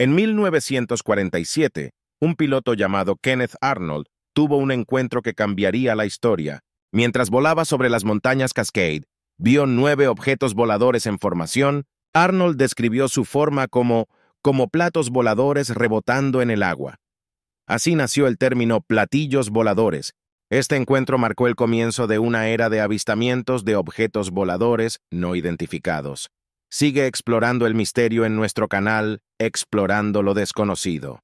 En 1947, un piloto llamado Kenneth Arnold tuvo un encuentro que cambiaría la historia. Mientras volaba sobre las montañas Cascade, vio nueve objetos voladores en formación. Arnold describió su forma como como platos voladores rebotando en el agua. Así nació el término platillos voladores. Este encuentro marcó el comienzo de una era de avistamientos de objetos voladores no identificados. Sigue explorando el misterio en nuestro canal Explorando lo Desconocido.